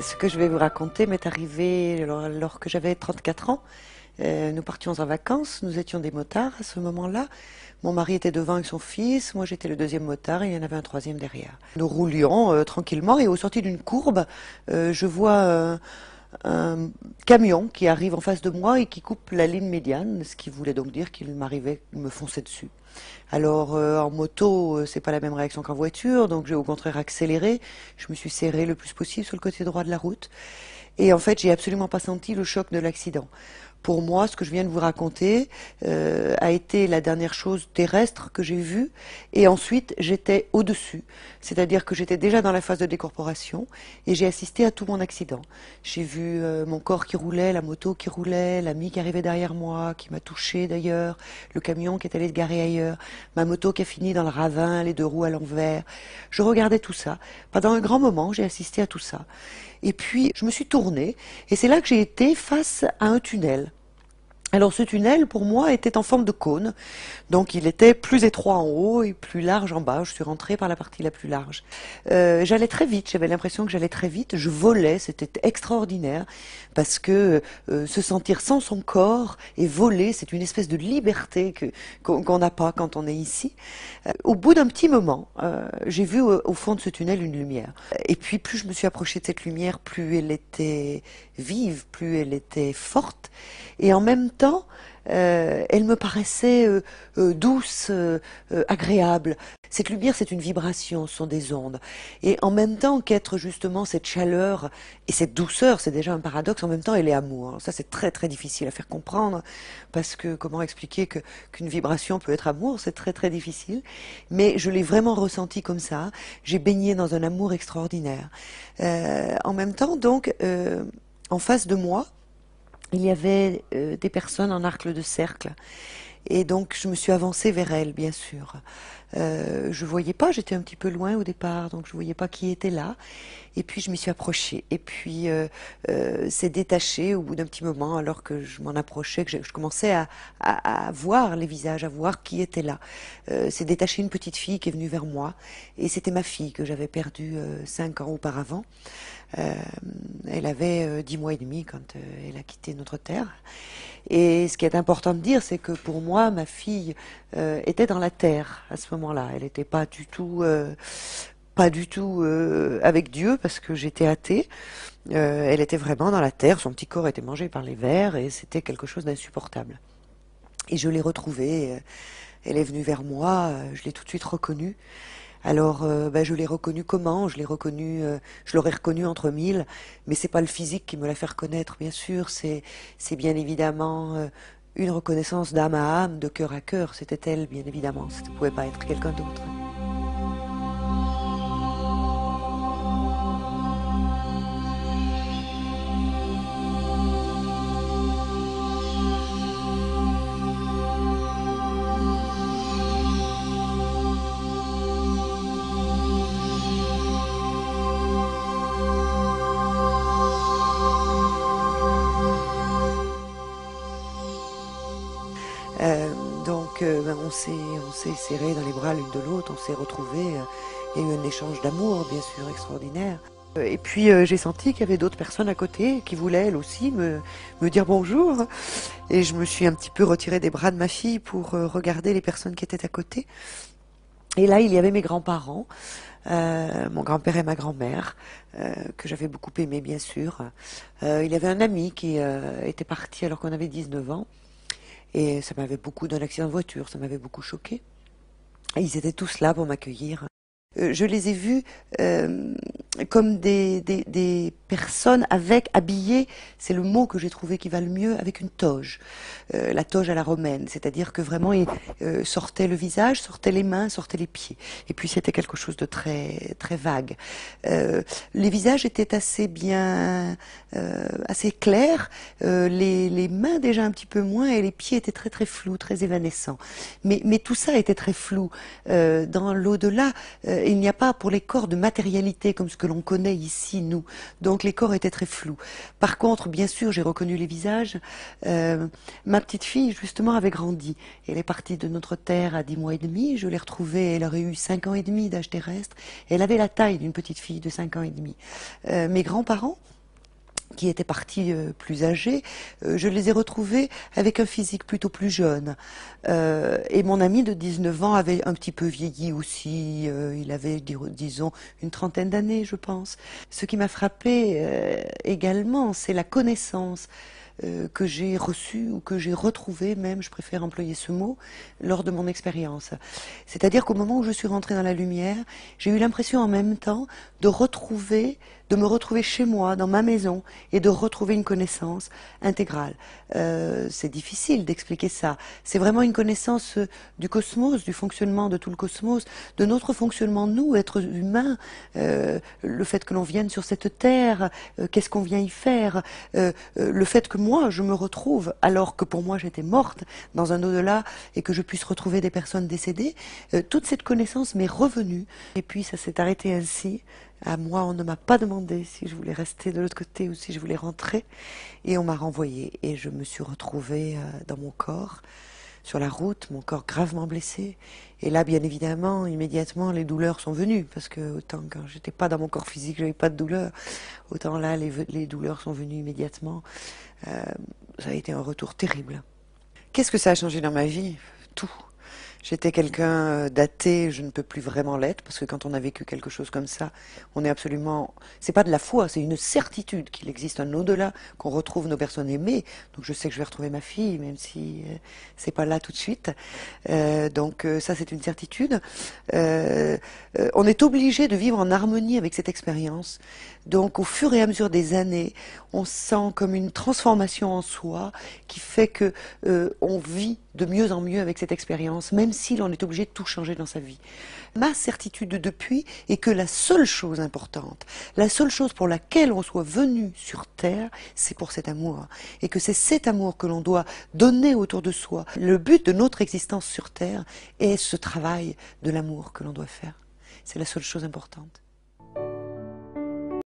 Ce que je vais vous raconter m'est arrivé alors, que j'avais 34 ans. Euh, nous partions en vacances, nous étions des motards à ce moment-là. Mon mari était devant avec son fils, moi j'étais le deuxième motard, et il y en avait un troisième derrière. Nous roulions euh, tranquillement et au sorti d'une courbe, euh, je vois un camion qui arrive en face de moi et qui coupe la ligne médiane, ce qui voulait donc dire qu'il m'arrivait, me fonçait dessus. Alors euh, en moto, ce euh, c'est pas la même réaction qu'en voiture, donc j'ai au contraire accéléré. Je me suis serré le plus possible sur le côté droit de la route, et en fait, j'ai absolument pas senti le choc de l'accident pour moi, ce que je viens de vous raconter euh, a été la dernière chose terrestre que j'ai vue. Et ensuite, j'étais au-dessus. C'est-à-dire que j'étais déjà dans la phase de décorporation et j'ai assisté à tout mon accident. J'ai vu euh, mon corps qui roulait, la moto qui roulait, l'ami qui arrivait derrière moi, qui m'a touché d'ailleurs, le camion qui est allé se garer ailleurs, ma moto qui a fini dans le ravin, les deux roues à l'envers. Je regardais tout ça. Pendant un grand moment, j'ai assisté à tout ça. Et puis, je me suis tournée, et c'est là que j'ai été face à un tunnel. Alors ce tunnel, pour moi, était en forme de cône, donc il était plus étroit en haut et plus large en bas. Je suis rentrée par la partie la plus large. Euh, j'allais très vite, j'avais l'impression que j'allais très vite, je volais, c'était extraordinaire, parce que euh, se sentir sans son corps et voler, c'est une espèce de liberté qu'on n'a pas quand on est ici. Euh, au bout d'un petit moment, j'ai vu au, fond de ce tunnel une lumière. Et puis plus je me suis approchée de cette lumière, plus elle était vive, plus elle était forte, et en même temps, euh, elle me paraissait euh, euh, douce, agréable. Cette lumière, c'est une vibration, ce sont des ondes. Et en même temps qu'être justement cette chaleur et cette douceur, c'est déjà un paradoxe, en même temps elle est amour. ça c'est très très difficile à faire comprendre, parce que comment expliquer qu'une vibration peut être amour, c'est très très difficile. Mais je l'ai vraiment ressenti comme ça, j'ai baigné dans un amour extraordinaire. en même temps donc, en face de moi, il y avait euh, des personnes en arc de cercle. Et donc je me suis avancée vers elles, bien sûr. Euh, je voyais pas, j'étais un petit peu loin au départ, donc je voyais pas qui était là. Et puis je m'y suis approchée. Et puis euh, euh c'est détaché au bout d'un petit moment, alors que je m'en approchais, que je, commençais à, à, voir les visages, à voir qui était là. Euh, c'est détaché une petite fille qui est venue vers moi, et c'était ma fille que j'avais perdue cinq ans auparavant. Euh, elle avait euh, dix mois et demi quand euh, elle a quitté notre terre. Et ce qui est important de dire, c'est que pour moi, ma fille était dans la terre à ce moment-là. Elle n'était pas du tout pas du tout avec Dieu parce que j'étais athée. elle était vraiment dans la terre, son petit corps était mangé par les vers et c'était quelque chose d'insupportable. Et je l'ai retrouvée, elle est venue vers moi, je l'ai tout de suite reconnue. Alors, euh, ben, je l'ai reconnu comment Je l'ai reconnu, euh, je l'aurais reconnu entre mille, mais c'est pas le physique qui me l'a fait reconnaître, bien sûr. C'est, c'est bien évidemment euh, une reconnaissance d'âme à âme, de cœur à cœur. C'était elle, bien évidemment. Ça ne pouvait pas être quelqu'un d'autre. Euh, donc euh, ben, on s'est serré dans les bras l'une de l'autre, on s'est retrouvés. Il y a eu un échange d'amour, bien sûr, extraordinaire. Euh, et puis j'ai senti qu'il y avait d'autres personnes à côté qui voulaient elles aussi me, dire bonjour. Et je me suis un petit peu retirée des bras de ma fille pour regarder les personnes qui étaient à côté. Et là, il y avait mes grands-parents, mon grand-père et ma grand-mère, que j'avais beaucoup aimé bien sûr. il y avait un ami qui était parti alors qu'on avait 19 ans. Et ça m'avait beaucoup, dans l'accident de voiture, ça m'avait beaucoup choqué. ils étaient tous là pour m'accueillir. Euh, je les ai vus euh, comme des, des, des, personnes avec, habillées, c'est le mot que j'ai trouvé qui va le mieux, avec une toge, euh, la toge à la romaine, c'est-à-dire que vraiment ils euh, sortait le visage, sortaient les mains, sortaient les pieds, et puis c'était quelque chose de très très vague. Euh, les visages étaient assez bien, euh, assez clairs, euh, les, les, mains déjà un petit peu moins, et les pieds étaient très très flous, très évanescents. Mais, mais tout ça était très flou. Euh, dans l'au-delà, il n'y a pas pour les corps de matérialité comme ce que on connaît ici, nous. Donc les corps étaient très flous. Par contre, bien sûr, j'ai reconnu les visages. Euh, ma petite fille, justement, avait grandi. Elle est partie de notre terre à 10 mois et demi. Je l'ai retrouvée, elle aurait eu 5 ans et demi d'âge terrestre. Elle avait la taille d'une petite fille de 5 ans et demi. Euh, mes grands-parents, qui étaient partis euh, plus âgés, euh, je les ai retrouvés avec un physique plutôt plus jeune. Euh, et mon ami de 19 ans avait un petit peu vieilli aussi, il avait, disons, une trentaine d'années, je pense. Ce qui m'a frappé également, c'est la connaissance que j'ai reçue, ou que j'ai retrouvée même, je préfère employer ce mot, lors de mon expérience. C'est-à-dire qu'au moment où je suis rentrée dans la lumière, j'ai eu l'impression en même temps de retrouver de me retrouver chez moi, dans ma maison, et de retrouver une connaissance intégrale. Euh, c'est difficile d'expliquer ça. C'est vraiment une connaissance euh, du cosmos, du fonctionnement de tout le cosmos, de notre fonctionnement, nous, êtres humains, euh, le fait que l'on vienne sur cette terre, qu'est-ce qu'on vient y faire, le fait que moi, je me retrouve, alors que pour moi, j'étais morte dans un au-delà, et que je puisse retrouver des personnes décédées, toute cette connaissance m'est revenue, et puis ça s'est arrêté ainsi. À moi, on ne m'a pas demandé si je voulais rester de l'autre côté ou si je voulais rentrer. Et on m'a renvoyée. Et je me suis retrouvée euh, dans mon corps, sur la route, mon corps gravement blessé. Et là, bien évidemment, immédiatement, les douleurs sont venues. Parce que autant quand j'étais pas dans mon corps physique, j'avais pas de douleur. Autant là, les, douleurs sont venues immédiatement. Euh, ça a été un retour terrible. Qu'est-ce que ça a changé dans ma vie Tout J'étais quelqu'un euh, daté, je ne peux plus vraiment l'être, parce que quand on a vécu quelque chose comme ça, on est absolument. C'est pas de la foi, c'est une certitude qu'il existe un au-delà, qu'on retrouve nos personnes aimées. Donc je sais que je vais retrouver ma fille, même si euh, c'est pas là tout de suite. Euh, donc ça, c'est une certitude. on est obligé de vivre en harmonie avec cette expérience. Donc au fur et à mesure des années, on sent comme une transformation en soi qui fait que on vit de mieux en mieux avec cette expérience, si l'on est obligé de tout changer dans sa vie. Ma certitude depuis est que la seule chose importante, la seule chose pour laquelle on soit venu sur Terre, c'est pour cet amour. Et que c'est cet amour que l'on doit donner autour de soi. Le but de notre existence sur Terre est ce travail de l'amour que l'on doit faire. C'est la seule chose importante.